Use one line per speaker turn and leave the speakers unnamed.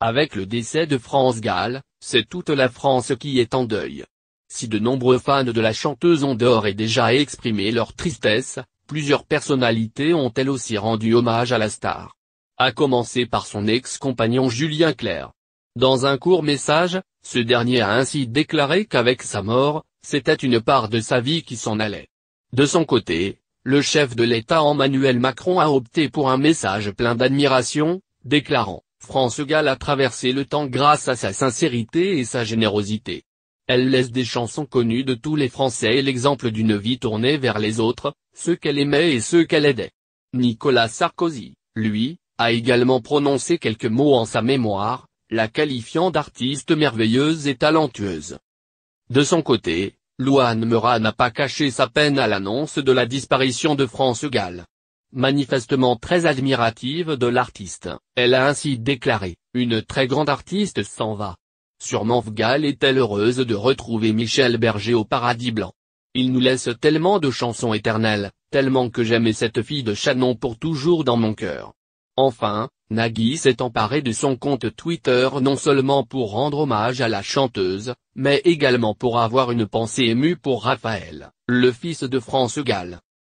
Avec le décès de France Gall, c'est toute la France qui est en deuil. Si de nombreux fans de la chanteuse ont d'ores et déjà exprimé leur tristesse, plusieurs personnalités ont elles aussi rendu hommage à la star. À commencer par son ex-compagnon Julien Clerc. Dans un court message, ce dernier a ainsi déclaré qu'avec sa mort, c'était une part de sa vie qui s'en allait. De son côté, le chef de l'État Emmanuel Macron a opté pour un message plein d'admiration, déclarant France Gall a traversé le temps grâce à sa sincérité et sa générosité. Elle laisse des chansons connues de tous les Français et l'exemple d'une vie tournée vers les autres, ceux qu'elle aimait et ceux qu'elle aidait. Nicolas Sarkozy, lui, a également prononcé quelques mots en sa mémoire, la qualifiant d'artiste merveilleuse et talentueuse. De son côté, Louane Meurat n'a pas caché sa peine à l'annonce de la disparition de France Gall manifestement très admirative de l'artiste. Elle a ainsi déclaré, une très grande artiste s'en va. Sûrement Fgal est-elle heureuse de retrouver Michel Berger au paradis blanc. Il nous laisse tellement de chansons éternelles, tellement que j'aimais cette fille de Chanon pour toujours dans mon cœur. Enfin, Nagui s'est emparé de son compte Twitter non seulement pour rendre hommage à la chanteuse, mais également pour avoir une pensée émue pour Raphaël, le fils de France Gall.